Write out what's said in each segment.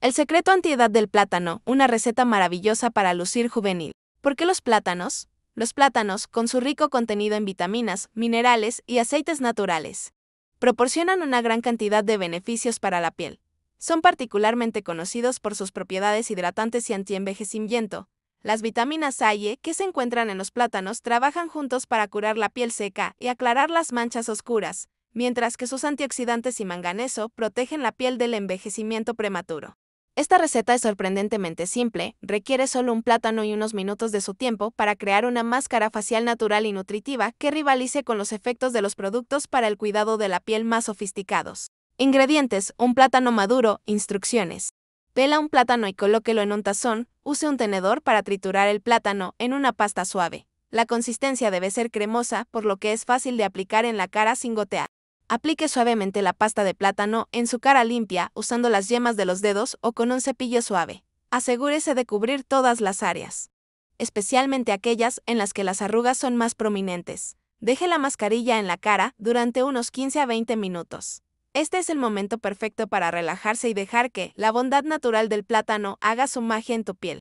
El secreto antiedad del plátano, una receta maravillosa para lucir juvenil. ¿Por qué los plátanos? Los plátanos, con su rico contenido en vitaminas, minerales y aceites naturales, proporcionan una gran cantidad de beneficios para la piel. Son particularmente conocidos por sus propiedades hidratantes y antienvejecimiento. Las vitaminas A y E que se encuentran en los plátanos trabajan juntos para curar la piel seca y aclarar las manchas oscuras, mientras que sus antioxidantes y manganeso protegen la piel del envejecimiento prematuro. Esta receta es sorprendentemente simple, requiere solo un plátano y unos minutos de su tiempo para crear una máscara facial natural y nutritiva que rivalice con los efectos de los productos para el cuidado de la piel más sofisticados. Ingredientes: un plátano maduro, instrucciones. Pela un plátano y colóquelo en un tazón, use un tenedor para triturar el plátano en una pasta suave. La consistencia debe ser cremosa, por lo que es fácil de aplicar en la cara sin gotear aplique suavemente la pasta de plátano en su cara limpia usando las yemas de los dedos o con un cepillo suave. Asegúrese de cubrir todas las áreas, especialmente aquellas en las que las arrugas son más prominentes. Deje la mascarilla en la cara durante unos 15 a 20 minutos. Este es el momento perfecto para relajarse y dejar que la bondad natural del plátano haga su magia en tu piel.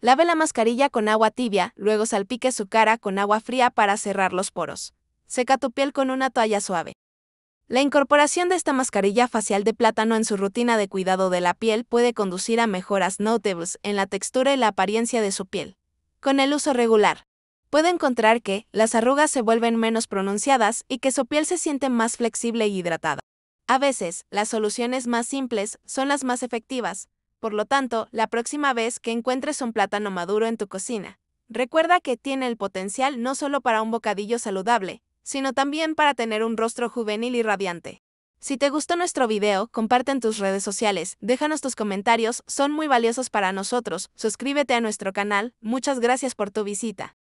Lave la mascarilla con agua tibia, luego salpique su cara con agua fría para cerrar los poros. Seca tu piel con una toalla suave. La incorporación de esta mascarilla facial de plátano en su rutina de cuidado de la piel puede conducir a mejoras notables en la textura y la apariencia de su piel. Con el uso regular, puede encontrar que las arrugas se vuelven menos pronunciadas y que su piel se siente más flexible y hidratada. A veces, las soluciones más simples son las más efectivas, por lo tanto, la próxima vez que encuentres un plátano maduro en tu cocina, recuerda que tiene el potencial no solo para un bocadillo saludable, sino también para tener un rostro juvenil y radiante. Si te gustó nuestro video, comparte en tus redes sociales, déjanos tus comentarios, son muy valiosos para nosotros, suscríbete a nuestro canal, muchas gracias por tu visita.